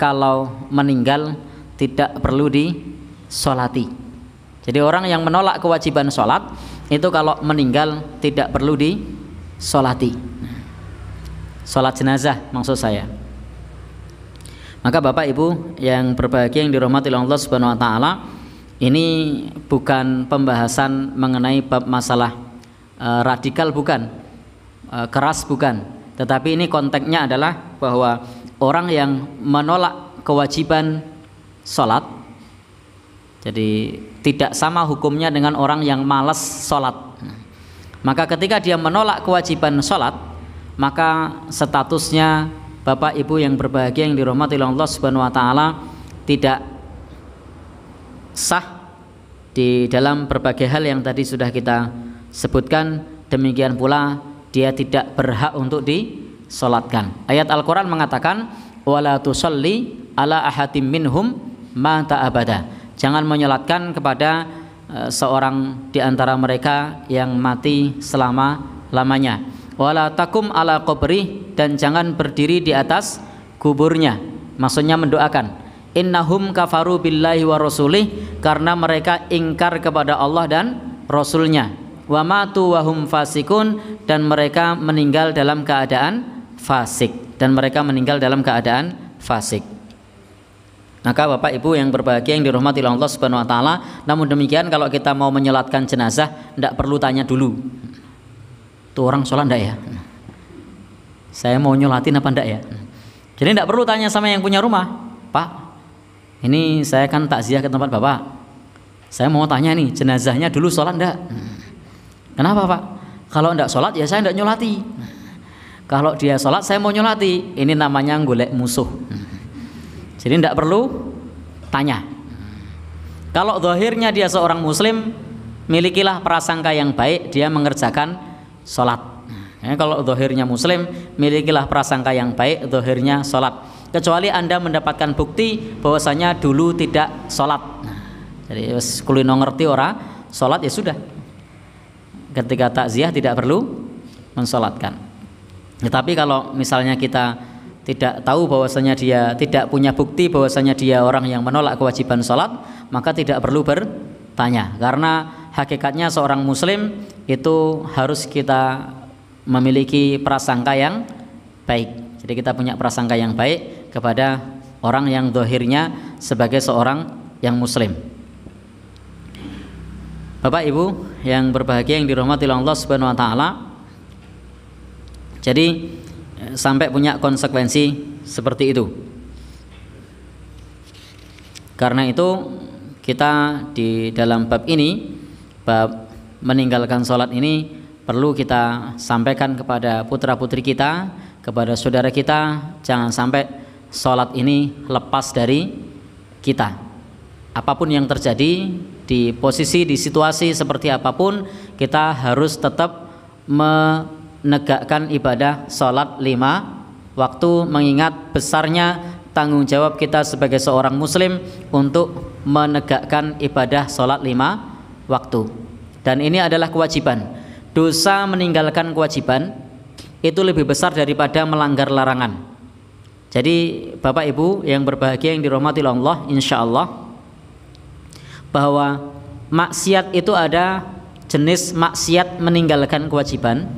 kalau meninggal tidak perlu disolati jadi orang yang menolak kewajiban sholat itu kalau meninggal tidak perlu disolati sholat jenazah maksud saya maka Bapak Ibu yang berbahagia yang dirahmati oleh Allah Subhanahu wa taala ini bukan pembahasan mengenai bab masalah e, radikal bukan e, keras bukan tetapi ini konteksnya adalah bahwa orang yang menolak kewajiban sholat jadi tidak sama hukumnya dengan orang yang malas sholat maka ketika dia menolak kewajiban sholat maka statusnya bapak ibu yang berbahagia yang dirahmati Allah subhanahu wa ta'ala tidak sah di dalam berbagai hal yang tadi sudah kita sebutkan demikian pula dia tidak berhak untuk di solatkan. Ayat Al-Quran mengatakan, wala tusalli ala ahatim minhum mata abada. Jangan menyolatkan kepada e, seorang di antara mereka yang mati selama lamanya. Wala takum ala qabri dan jangan berdiri di atas kuburnya. Maksudnya mendoakan. Innahum kafaru billahi wa rasulih karena mereka ingkar kepada Allah dan rasulnya. Wa matu wa hum fasikun dan mereka meninggal dalam keadaan fasik dan mereka meninggal dalam keadaan fasik. Maka Bapak Ibu yang berbahagia yang dirahmati Allah Subhanahu wa taala, namun demikian kalau kita mau menyolatkan jenazah tidak perlu tanya dulu. Tuh orang sholat ndak ya? Saya mau nyolatin apa ndak ya? Jadi tidak perlu tanya sama yang punya rumah, Pak. Ini saya kan takziah ke tempat Bapak. Saya mau tanya nih, jenazahnya dulu sholat ndak? Kenapa Pak? Kalau ndak sholat ya saya ndak nyolati kalau dia sholat saya mau nyolati ini namanya golek musuh jadi tidak perlu tanya kalau zahirnya dia seorang muslim milikilah prasangka yang baik dia mengerjakan sholat ya, kalau zahirnya muslim milikilah prasangka yang baik zahirnya sholat kecuali anda mendapatkan bukti bahwasanya dulu tidak sholat jadi kulino ngerti orang. sholat ya sudah ketika takziah tidak perlu mensolatkan tetapi ya, kalau misalnya kita tidak tahu bahwasanya dia tidak punya bukti bahwasanya dia orang yang menolak kewajiban sholat maka tidak perlu bertanya karena hakikatnya seorang muslim itu harus kita memiliki prasangka yang baik jadi kita punya prasangka yang baik kepada orang yang dohirnya sebagai seorang yang muslim Bapak Ibu yang berbahagia yang dirahmati Allah Subhanahu wa taala jadi eh, sampai punya konsekuensi seperti itu. Karena itu kita di dalam bab ini bab meninggalkan sholat ini perlu kita sampaikan kepada putra putri kita kepada saudara kita jangan sampai sholat ini lepas dari kita apapun yang terjadi di posisi di situasi seperti apapun kita harus tetap me menegakkan ibadah salat lima waktu mengingat besarnya tanggung jawab kita sebagai seorang muslim untuk menegakkan ibadah salat lima waktu dan ini adalah kewajiban dosa meninggalkan kewajiban itu lebih besar daripada melanggar larangan jadi Bapak Ibu yang berbahagia yang dirahmati Allah insya Allah bahwa maksiat itu ada jenis maksiat meninggalkan kewajiban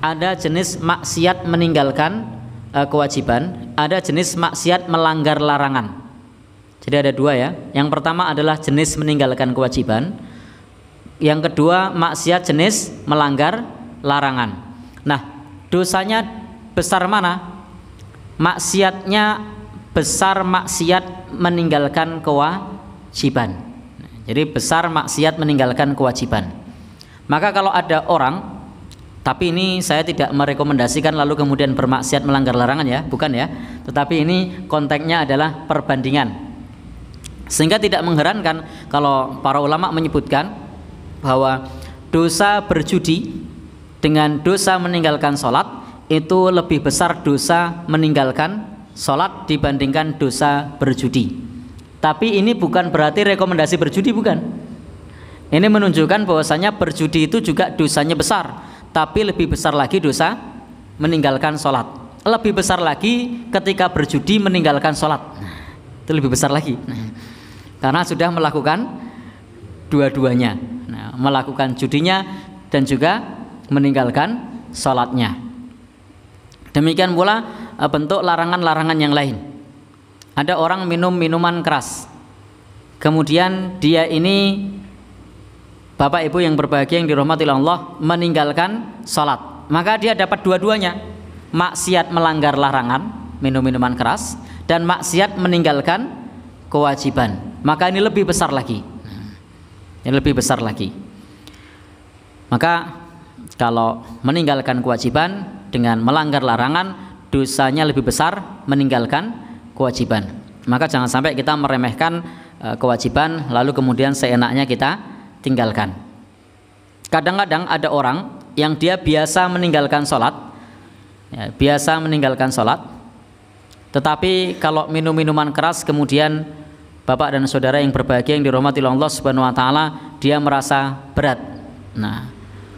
ada jenis maksiat meninggalkan uh, kewajiban, ada jenis maksiat melanggar larangan. Jadi ada dua ya. Yang pertama adalah jenis meninggalkan kewajiban. Yang kedua maksiat jenis melanggar larangan. Nah, dosanya besar mana? Maksiatnya besar maksiat meninggalkan kewajiban. Jadi besar maksiat meninggalkan kewajiban. Maka kalau ada orang tapi ini saya tidak merekomendasikan lalu kemudian bermaksiat melanggar larangan ya, bukan ya. Tetapi ini konteksnya adalah perbandingan. Sehingga tidak mengherankan kalau para ulama menyebutkan bahwa dosa berjudi dengan dosa meninggalkan sholat itu lebih besar dosa meninggalkan sholat dibandingkan dosa berjudi. Tapi ini bukan berarti rekomendasi berjudi bukan. Ini menunjukkan bahwasanya berjudi itu juga dosanya besar tapi lebih besar lagi dosa meninggalkan sholat lebih besar lagi ketika berjudi meninggalkan sholat nah, itu lebih besar lagi nah, karena sudah melakukan dua-duanya nah, melakukan judinya dan juga meninggalkan sholatnya demikian pula eh, bentuk larangan-larangan yang lain ada orang minum minuman keras kemudian dia ini Bapak Ibu yang berbahagia yang dirahmati Allah meninggalkan sholat, maka dia dapat dua-duanya. Maksiat melanggar larangan, minum minuman keras dan maksiat meninggalkan kewajiban. Maka ini lebih besar lagi. Ini lebih besar lagi. Maka kalau meninggalkan kewajiban dengan melanggar larangan dosanya lebih besar meninggalkan kewajiban. Maka jangan sampai kita meremehkan e, kewajiban lalu kemudian seenaknya kita tinggalkan. Kadang-kadang ada orang yang dia biasa meninggalkan sholat, ya, biasa meninggalkan sholat, tetapi kalau minum minuman keras kemudian bapak dan saudara yang berbahagia yang dirahmati Allah Subhanahu Wa Taala dia merasa berat. Nah,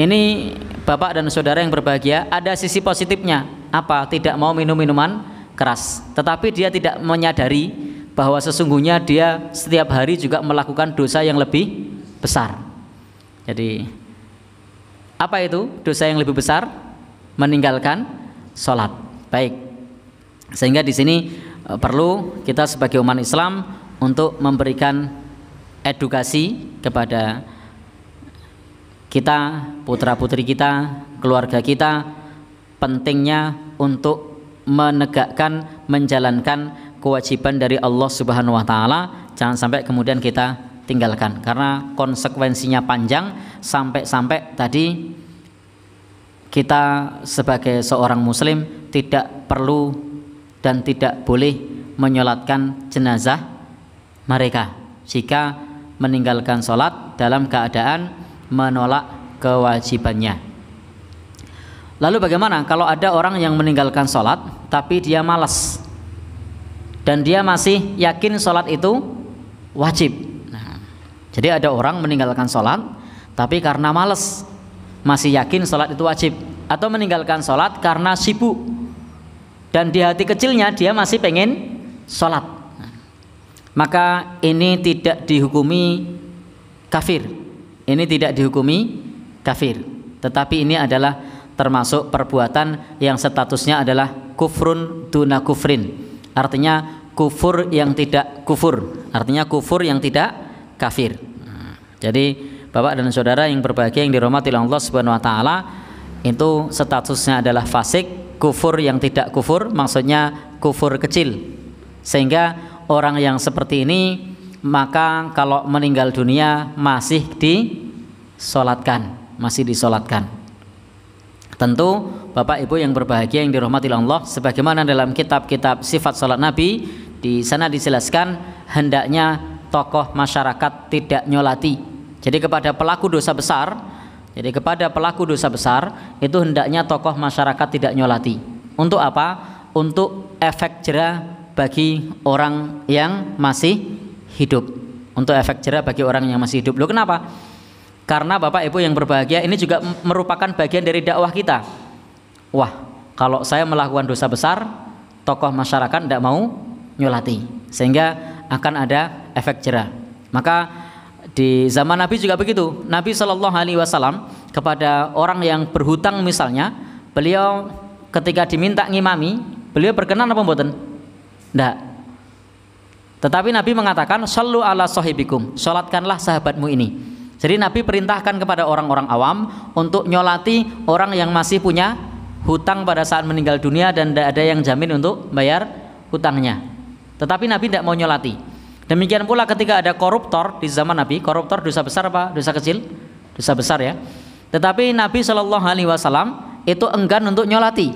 ini bapak dan saudara yang berbahagia ada sisi positifnya apa? Tidak mau minum minuman keras, tetapi dia tidak menyadari bahwa sesungguhnya dia setiap hari juga melakukan dosa yang lebih besar. Jadi apa itu dosa yang lebih besar? Meninggalkan sholat. Baik. Sehingga di sini e, perlu kita sebagai umat Islam untuk memberikan edukasi kepada kita, putra-putri kita, keluarga kita pentingnya untuk menegakkan menjalankan kewajiban dari Allah Subhanahu wa taala jangan sampai kemudian kita tinggalkan karena konsekuensinya panjang sampai-sampai tadi kita sebagai seorang muslim tidak perlu dan tidak boleh menyolatkan jenazah mereka jika meninggalkan sholat dalam keadaan menolak kewajibannya lalu bagaimana kalau ada orang yang meninggalkan sholat tapi dia malas dan dia masih yakin sholat itu wajib jadi ada orang meninggalkan sholat tapi karena males masih yakin sholat itu wajib atau meninggalkan sholat karena sibuk dan di hati kecilnya dia masih pengen sholat maka ini tidak dihukumi kafir ini tidak dihukumi kafir tetapi ini adalah termasuk perbuatan yang statusnya adalah kufrun duna kufrin artinya kufur yang tidak kufur artinya kufur yang tidak kafir. Nah, jadi bapak dan saudara yang berbahagia yang dirahmati Allah Subhanahu wa taala itu statusnya adalah fasik, kufur yang tidak kufur, maksudnya kufur kecil. Sehingga orang yang seperti ini maka kalau meninggal dunia masih disolatkan, masih disolatkan. Tentu Bapak Ibu yang berbahagia yang dirahmati Allah sebagaimana dalam kitab-kitab sifat salat Nabi di sana dijelaskan hendaknya tokoh masyarakat tidak nyolati. Jadi kepada pelaku dosa besar, jadi kepada pelaku dosa besar itu hendaknya tokoh masyarakat tidak nyolati. Untuk apa? Untuk efek jerah bagi orang yang masih hidup. Untuk efek jerah bagi orang yang masih hidup. Loh kenapa? Karena Bapak Ibu yang berbahagia ini juga merupakan bagian dari dakwah kita. Wah, kalau saya melakukan dosa besar, tokoh masyarakat tidak mau nyolati. Sehingga akan ada efek jerah. Maka di zaman Nabi juga begitu. Nabi Shallallahu Alaihi Wasallam kepada orang yang berhutang misalnya, beliau ketika diminta ngimami, beliau berkenan apa mboten? Tidak. Tetapi Nabi mengatakan, "Shallu ala sahibikum." sholatkanlah sahabatmu ini. Jadi Nabi perintahkan kepada orang-orang awam untuk nyolati orang yang masih punya hutang pada saat meninggal dunia dan tidak ada yang jamin untuk bayar hutangnya. Tetapi Nabi tidak mau nyolati. Demikian pula ketika ada koruptor di zaman Nabi, koruptor dosa besar apa dosa kecil? Dosa besar ya. Tetapi Nabi Shallallahu Alaihi Wasallam itu enggan untuk nyolati.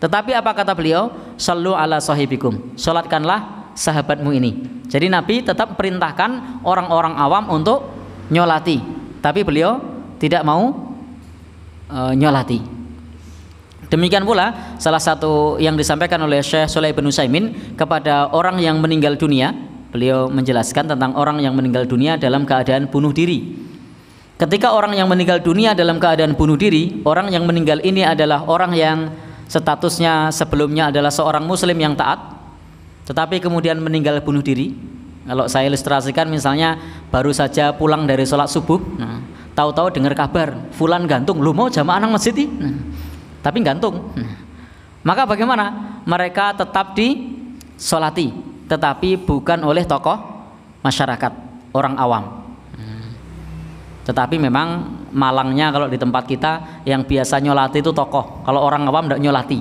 Tetapi apa kata beliau? Sallu ala sahibikum. Sholatkanlah sahabatmu ini. Jadi Nabi tetap perintahkan orang-orang awam untuk nyolati. Tapi beliau tidak mau e, nyolati. Demikian pula salah satu yang disampaikan oleh Syekh Sulaiman bin Usaimin kepada orang yang meninggal dunia, beliau menjelaskan tentang orang yang meninggal dunia dalam keadaan bunuh diri. Ketika orang yang meninggal dunia dalam keadaan bunuh diri, orang yang meninggal ini adalah orang yang statusnya sebelumnya adalah seorang muslim yang taat, tetapi kemudian meninggal bunuh diri. Kalau saya ilustrasikan misalnya baru saja pulang dari sholat subuh, nah, tahu-tahu dengar kabar fulan gantung, lu mau jamaah anak masjid ini? Nah, tapi gantung. Hmm. Maka bagaimana? Mereka tetap disolati, tetapi bukan oleh tokoh masyarakat, orang awam. Hmm. Tetapi memang malangnya kalau di tempat kita yang biasa nyolati itu tokoh, kalau orang awam tidak nyolati.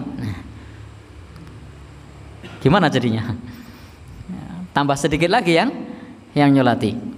Gimana jadinya? Tambah sedikit lagi yang yang nyolati.